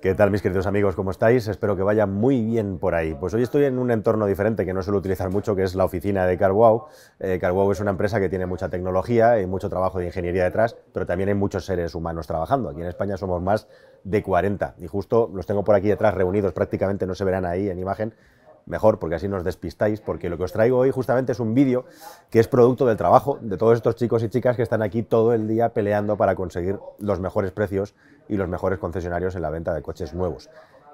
¿Qué tal mis queridos amigos? ¿Cómo estáis? Espero que vaya muy bien por ahí. Pues hoy estoy en un entorno diferente que no suelo utilizar mucho, que es la oficina de CarWow. Eh, CarWow es una empresa que tiene mucha tecnología y mucho trabajo de ingeniería detrás, pero también hay muchos seres humanos trabajando. Aquí en España somos más de 40 y justo los tengo por aquí detrás reunidos, prácticamente no se verán ahí en imagen, mejor, porque así nos despistáis, porque lo que os traigo hoy justamente es un vídeo que es producto del trabajo de todos estos chicos y chicas que están aquí todo el día peleando para conseguir los mejores precios y los mejores concesionarios en la venta de coches nuevos.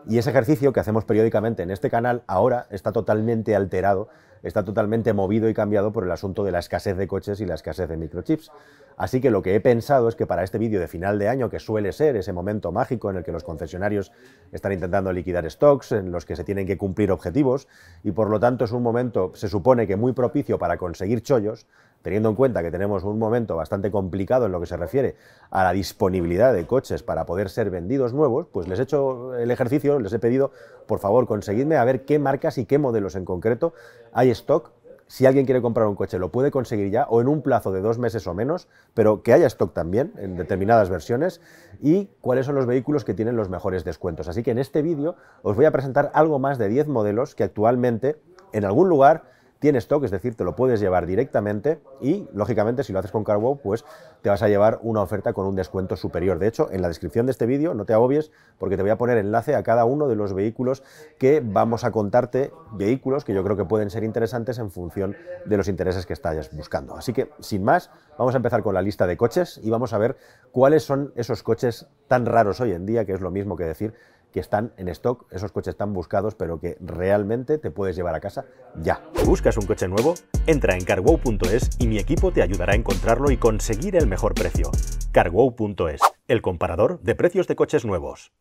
Y ese ejercicio que hacemos periódicamente en este canal ahora está totalmente alterado está totalmente movido y cambiado por el asunto de la escasez de coches y la escasez de microchips. Así que lo que he pensado es que para este vídeo de final de año, que suele ser ese momento mágico en el que los concesionarios están intentando liquidar stocks, en los que se tienen que cumplir objetivos, y por lo tanto es un momento, se supone que muy propicio para conseguir chollos, teniendo en cuenta que tenemos un momento bastante complicado en lo que se refiere a la disponibilidad de coches para poder ser vendidos nuevos, pues les he hecho el ejercicio, les he pedido por favor, conseguidme a ver qué marcas y qué modelos en concreto hay stock. Si alguien quiere comprar un coche, lo puede conseguir ya o en un plazo de dos meses o menos, pero que haya stock también en determinadas versiones y cuáles son los vehículos que tienen los mejores descuentos. Así que en este vídeo os voy a presentar algo más de 10 modelos que actualmente en algún lugar Tienes stock, es decir, te lo puedes llevar directamente y, lógicamente, si lo haces con CarWow, pues te vas a llevar una oferta con un descuento superior. De hecho, en la descripción de este vídeo, no te agobies, porque te voy a poner enlace a cada uno de los vehículos que vamos a contarte, vehículos que yo creo que pueden ser interesantes en función de los intereses que estás buscando. Así que, sin más, vamos a empezar con la lista de coches y vamos a ver cuáles son esos coches tan raros hoy en día, que es lo mismo que decir que están en stock, esos coches están buscados, pero que realmente te puedes llevar a casa ya. ¿Buscas un coche nuevo? Entra en carwow.es y mi equipo te ayudará a encontrarlo y conseguir el mejor precio. carwow.es, el comparador de precios de coches nuevos.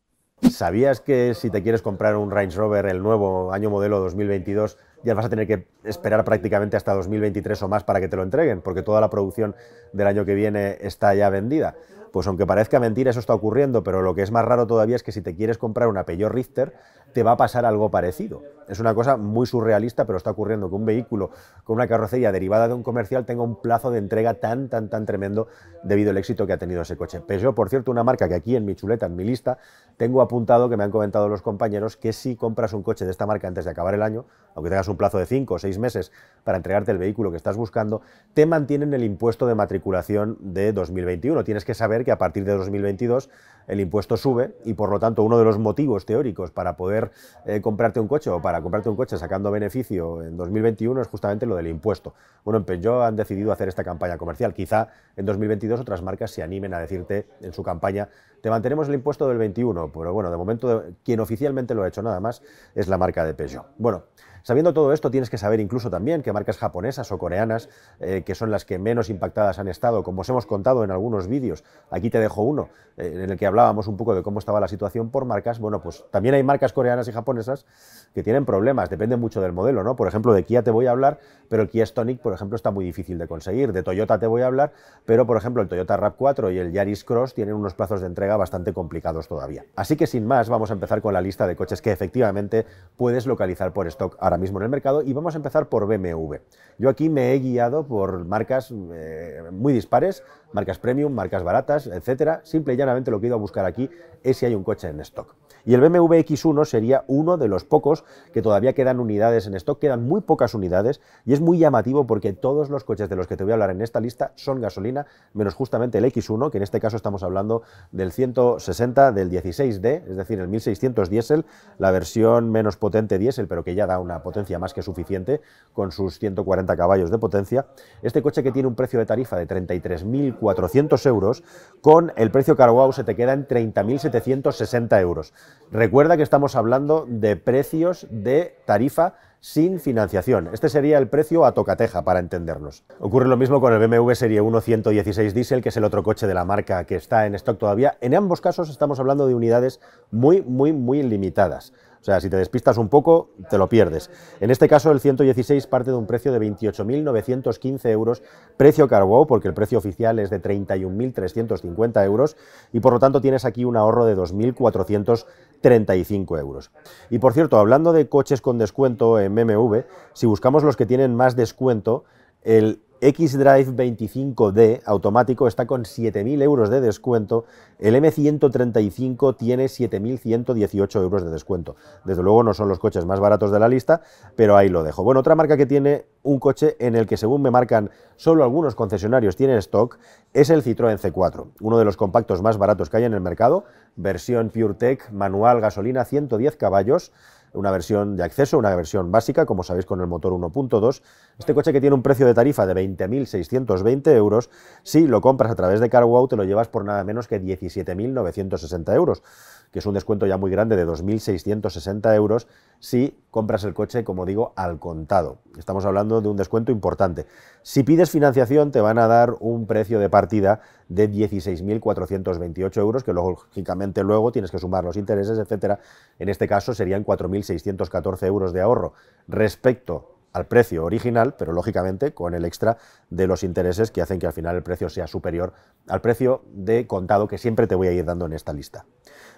¿Sabías que si te quieres comprar un Range Rover, el nuevo año modelo 2022, ya vas a tener que esperar prácticamente hasta 2023 o más para que te lo entreguen, porque toda la producción del año que viene está ya vendida pues aunque parezca mentira, eso está ocurriendo, pero lo que es más raro todavía es que si te quieres comprar una Peugeot Rifter, te va a pasar algo parecido. Es una cosa muy surrealista, pero está ocurriendo que un vehículo con una carrocería derivada de un comercial tenga un plazo de entrega tan, tan, tan tremendo debido al éxito que ha tenido ese coche. Peugeot, por cierto, una marca que aquí en mi chuleta, en mi lista, tengo apuntado que me han comentado los compañeros que si compras un coche de esta marca antes de acabar el año, aunque tengas un plazo de 5 o 6 meses para entregarte el vehículo que estás buscando, te mantienen el impuesto de matriculación de 2021. Tienes que saber que a partir de 2022 el impuesto sube y por lo tanto uno de los motivos teóricos para poder eh, comprarte un coche o para comprarte un coche sacando beneficio en 2021 es justamente lo del impuesto. Bueno, en pues Peugeot han decidido hacer esta campaña comercial. Quizá en 2022 otras marcas se animen a decirte en su campaña te mantenemos el impuesto del 21, pero bueno, de momento quien oficialmente lo ha hecho nada más es la marca de Peugeot. Bueno, Sabiendo todo esto, tienes que saber incluso también que marcas japonesas o coreanas, eh, que son las que menos impactadas han estado, como os hemos contado en algunos vídeos, aquí te dejo uno, eh, en el que hablábamos un poco de cómo estaba la situación por marcas, bueno, pues también hay marcas coreanas y japonesas que tienen problemas, depende mucho del modelo, ¿no? Por ejemplo, de Kia te voy a hablar, pero el Kia Stonic, por ejemplo, está muy difícil de conseguir, de Toyota te voy a hablar, pero por ejemplo, el Toyota RAV4 y el Yaris Cross tienen unos plazos de entrega bastante complicados todavía. Así que sin más, vamos a empezar con la lista de coches que efectivamente puedes localizar por stock ahora mismo en el mercado y vamos a empezar por BMW. Yo aquí me he guiado por marcas eh, muy dispares, marcas premium, marcas baratas, etcétera. Simple y llanamente lo que he ido a buscar aquí es si hay un coche en stock. Y el BMW X1 sería uno de los pocos que todavía quedan unidades en stock, quedan muy pocas unidades y es muy llamativo porque todos los coches de los que te voy a hablar en esta lista son gasolina, menos justamente el X1, que en este caso estamos hablando del 160 del 16D, es decir, el 1600 diésel, la versión menos potente diésel, pero que ya da una potencia más que suficiente con sus 140 caballos de potencia. Este coche que tiene un precio de tarifa de 33.400 euros, con el precio Carwow se te queda en 30.760 euros. Recuerda que estamos hablando de precios de tarifa sin financiación. Este sería el precio a tocateja, para entendernos. Ocurre lo mismo con el BMW Serie 1 116 Diesel, que es el otro coche de la marca que está en stock todavía. En ambos casos estamos hablando de unidades muy, muy, muy limitadas. O sea, si te despistas un poco, te lo pierdes. En este caso, el 116 parte de un precio de 28.915 euros, precio cargo porque el precio oficial es de 31.350 euros, y por lo tanto tienes aquí un ahorro de 2.435 euros. Y por cierto, hablando de coches con descuento en MMV, si buscamos los que tienen más descuento, el X-Drive 25D automático está con 7.000 euros de descuento, el M135 tiene 7.118 euros de descuento. Desde luego no son los coches más baratos de la lista, pero ahí lo dejo. Bueno, otra marca que tiene un coche en el que según me marcan solo algunos concesionarios tienen stock es el Citroën C4, uno de los compactos más baratos que hay en el mercado, versión PureTech, manual, gasolina, 110 caballos una versión de acceso, una versión básica, como sabéis, con el motor 1.2, este coche que tiene un precio de tarifa de 20.620 euros, si lo compras a través de CarWow te lo llevas por nada menos que 17.960 euros, que es un descuento ya muy grande de 2.660 euros si compras el coche, como digo, al contado. Estamos hablando de un descuento importante. Si pides financiación te van a dar un precio de partida de 16.428 euros, que lógicamente luego tienes que sumar los intereses, etc. En este caso serían 4.614 euros de ahorro respecto al precio original, pero lógicamente con el extra de los intereses que hacen que al final el precio sea superior al precio de contado que siempre te voy a ir dando en esta lista.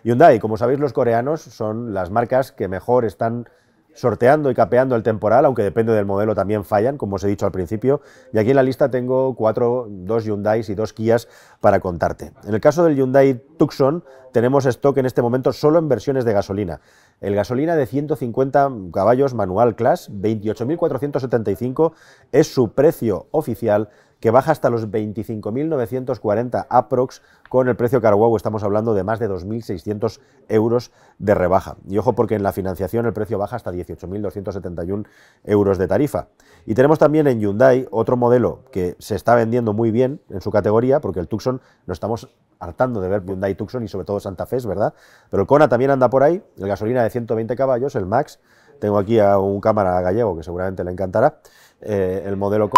Hyundai, como sabéis los coreanos son las marcas que mejor están sorteando y capeando el temporal, aunque depende del modelo también fallan, como os he dicho al principio. Y aquí en la lista tengo cuatro, dos Hyundai y dos Kias para contarte. En el caso del Hyundai Tucson, tenemos stock en este momento solo en versiones de gasolina. El gasolina de 150 caballos manual class, 28.475, es su precio oficial que baja hasta los 25.940 aprox con el precio Carwow, estamos hablando de más de 2.600 euros de rebaja. Y ojo porque en la financiación el precio baja hasta 18.271 euros de tarifa. Y tenemos también en Hyundai otro modelo que se está vendiendo muy bien en su categoría, porque el Tucson no estamos hartando de ver Hyundai Tucson y sobre todo Santa Fe, ¿verdad? Pero el Kona también anda por ahí, el gasolina de 120 caballos, el Max. Tengo aquí a un cámara gallego que seguramente le encantará, eh, el modelo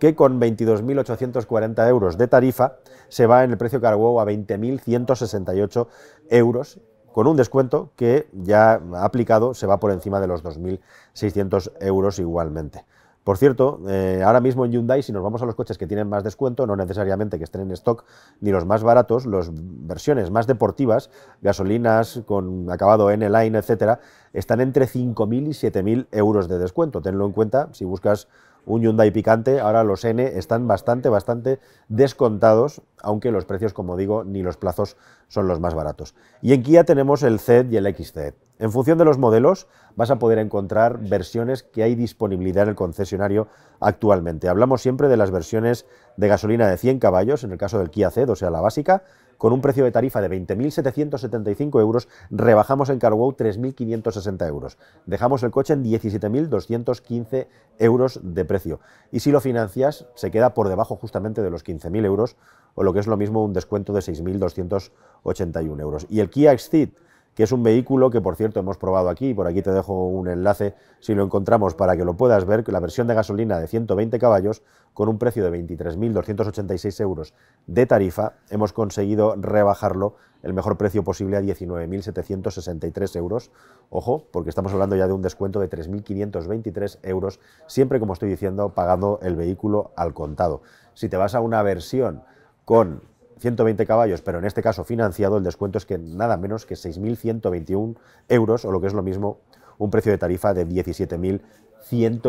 que con 22.840 euros de tarifa se va en el precio Cargo a 20.168 euros con un descuento que ya aplicado se va por encima de los 2.600 euros igualmente. Por cierto, eh, ahora mismo en Hyundai, si nos vamos a los coches que tienen más descuento, no necesariamente que estén en stock, ni los más baratos, las versiones más deportivas, gasolinas con acabado N-Line, etcétera, están entre 5.000 y 7.000 euros de descuento. Tenlo en cuenta si buscas un Hyundai Picante, ahora los N están bastante, bastante descontados, aunque los precios, como digo, ni los plazos son los más baratos. Y en Kia tenemos el Z y el XZ. En función de los modelos, vas a poder encontrar versiones que hay disponibilidad en el concesionario actualmente. Hablamos siempre de las versiones de gasolina de 100 caballos, en el caso del Kia C, o sea, la básica, con un precio de tarifa de 20.775 euros, rebajamos en CarWow 3.560 euros. Dejamos el coche en 17.215 euros de precio. Y si lo financias, se queda por debajo justamente de los 15.000 euros, o lo que es lo mismo un descuento de 6.281 euros. Y el Kia Exceed que es un vehículo que, por cierto, hemos probado aquí, por aquí te dejo un enlace, si lo encontramos, para que lo puedas ver, la versión de gasolina de 120 caballos, con un precio de 23.286 euros de tarifa, hemos conseguido rebajarlo el mejor precio posible a 19.763 euros. Ojo, porque estamos hablando ya de un descuento de 3.523 euros, siempre, como estoy diciendo, pagando el vehículo al contado. Si te vas a una versión con 120 caballos, pero en este caso financiado, el descuento es que nada menos que 6.121 euros, o lo que es lo mismo, un precio de tarifa de 17.100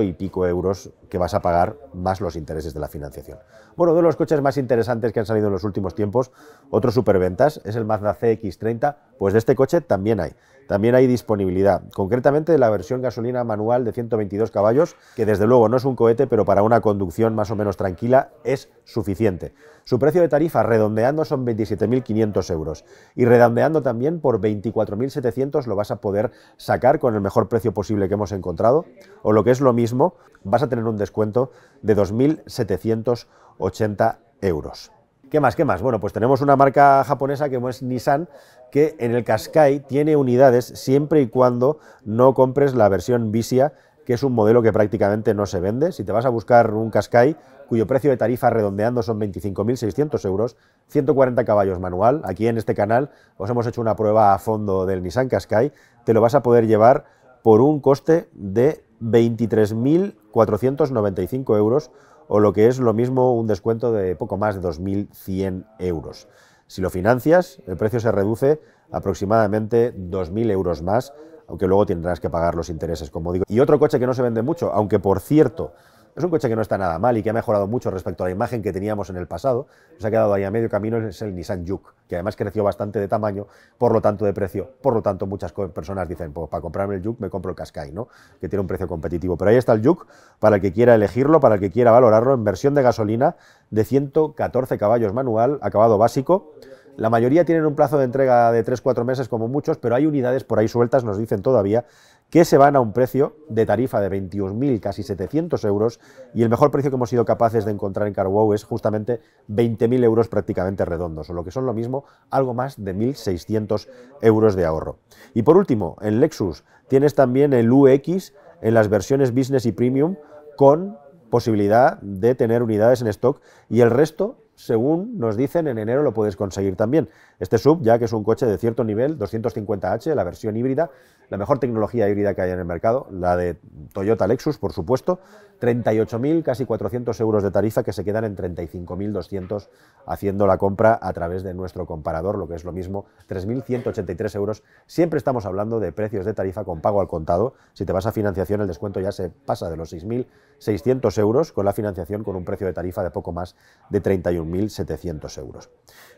y pico euros que vas a pagar más los intereses de la financiación. Bueno, de los coches más interesantes que han salido en los últimos tiempos, otro superventas, es el Mazda CX30, pues de este coche también hay también hay disponibilidad. Concretamente la versión gasolina manual de 122 caballos, que desde luego no es un cohete, pero para una conducción más o menos tranquila es suficiente. Su precio de tarifa redondeando son 27.500 euros y redondeando también por 24.700 lo vas a poder sacar con el mejor precio posible que hemos encontrado o lo que es lo mismo, vas a tener un descuento de 2.780 euros. ¿Qué más? ¿Qué más? Bueno, pues tenemos una marca japonesa que es Nissan, que en el Qashqai tiene unidades siempre y cuando no compres la versión Visia, que es un modelo que prácticamente no se vende. Si te vas a buscar un Qashqai, cuyo precio de tarifa redondeando son 25.600 euros, 140 caballos manual, aquí en este canal os hemos hecho una prueba a fondo del Nissan Qashqai, te lo vas a poder llevar por un coste de 23.495 euros o lo que es lo mismo un descuento de poco más de 2.100 euros. Si lo financias, el precio se reduce aproximadamente 2.000 euros más, aunque luego tendrás que pagar los intereses, como digo. Y otro coche que no se vende mucho, aunque por cierto, es un coche que no está nada mal y que ha mejorado mucho respecto a la imagen que teníamos en el pasado. Nos ha quedado ahí a medio camino, es el Nissan Juke, que además creció bastante de tamaño, por lo tanto de precio. Por lo tanto, muchas personas dicen, pues para comprarme el Juke me compro el Qashqai, ¿no? Que tiene un precio competitivo. Pero ahí está el Juke para el que quiera elegirlo, para el que quiera valorarlo en versión de gasolina de 114 caballos manual, acabado básico. La mayoría tienen un plazo de entrega de 3-4 meses como muchos, pero hay unidades por ahí sueltas, nos dicen todavía, que se van a un precio de tarifa de 21.000, casi 700 euros, y el mejor precio que hemos sido capaces de encontrar en CarWow es justamente 20.000 euros prácticamente redondos, o lo que son lo mismo, algo más de 1.600 euros de ahorro. Y por último, en Lexus tienes también el UX en las versiones Business y Premium con posibilidad de tener unidades en stock y el resto según nos dicen, en enero lo puedes conseguir también. Este sub, ya que es un coche de cierto nivel, 250H, la versión híbrida, la mejor tecnología híbrida que hay en el mercado, la de Toyota Lexus, por supuesto, 38.000, casi 400 euros de tarifa que se quedan en 35.200 haciendo la compra a través de nuestro comparador, lo que es lo mismo, 3.183 euros. Siempre estamos hablando de precios de tarifa con pago al contado. Si te vas a financiación, el descuento ya se pasa de los 6.600 euros con la financiación con un precio de tarifa de poco más de 31.700 euros.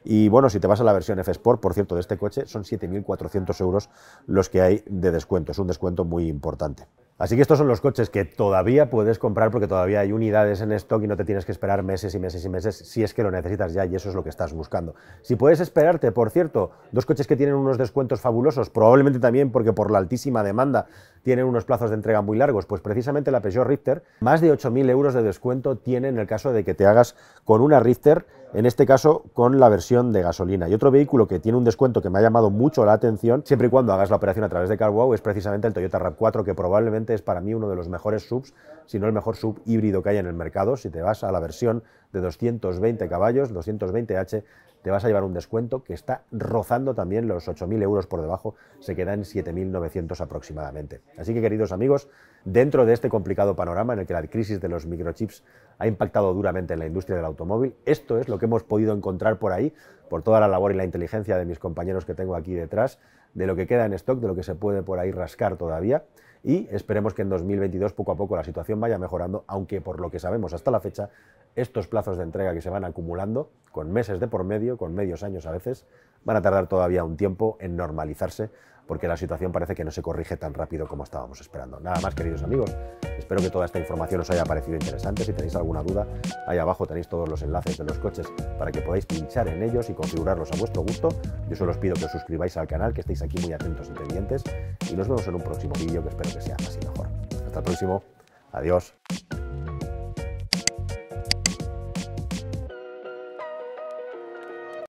Y bueno, si te vas a la versión F Sport, por cierto, de este coche, son 7.400 euros los que hay de descuento, es un descuento muy importante. Así que estos son los coches que todavía puedes comprar porque todavía hay unidades en stock y no te tienes que esperar meses y meses y meses si es que lo necesitas ya y eso es lo que estás buscando. Si puedes esperarte, por cierto, dos coches que tienen unos descuentos fabulosos, probablemente también porque por la altísima demanda tienen unos plazos de entrega muy largos. Pues precisamente la Peugeot Rifter, más de 8.000 euros de descuento tiene en el caso de que te hagas con una Rifter, en este caso con la versión de gasolina. Y otro vehículo que tiene un descuento que me ha llamado mucho la atención, siempre y cuando hagas la operación a través de CarWow, es precisamente el Toyota RAV4, que probablemente es para mí uno de los mejores subs, si no el mejor sub híbrido que hay en el mercado. Si te vas a la versión de 220 caballos, 220H, te vas a llevar un descuento que está rozando también los 8.000 euros por debajo, se queda en 7.900 aproximadamente. Así que queridos amigos, dentro de este complicado panorama en el que la crisis de los microchips ha impactado duramente en la industria del automóvil, esto es lo que hemos podido encontrar por ahí, por toda la labor y la inteligencia de mis compañeros que tengo aquí detrás, de lo que queda en stock, de lo que se puede por ahí rascar todavía y esperemos que en 2022 poco a poco la situación vaya mejorando, aunque por lo que sabemos hasta la fecha, estos plazos de entrega que se van acumulando, con meses de por medio, con medios años a veces, van a tardar todavía un tiempo en normalizarse porque la situación parece que no se corrige tan rápido como estábamos esperando. Nada más, queridos amigos, espero que toda esta información os haya parecido interesante. Si tenéis alguna duda, ahí abajo tenéis todos los enlaces de los coches para que podáis pinchar en ellos y configurarlos a vuestro gusto. Yo solo os pido que os suscribáis al canal, que estéis aquí muy atentos y pendientes, y nos vemos en un próximo vídeo que espero que sea así mejor. Hasta el próximo, adiós.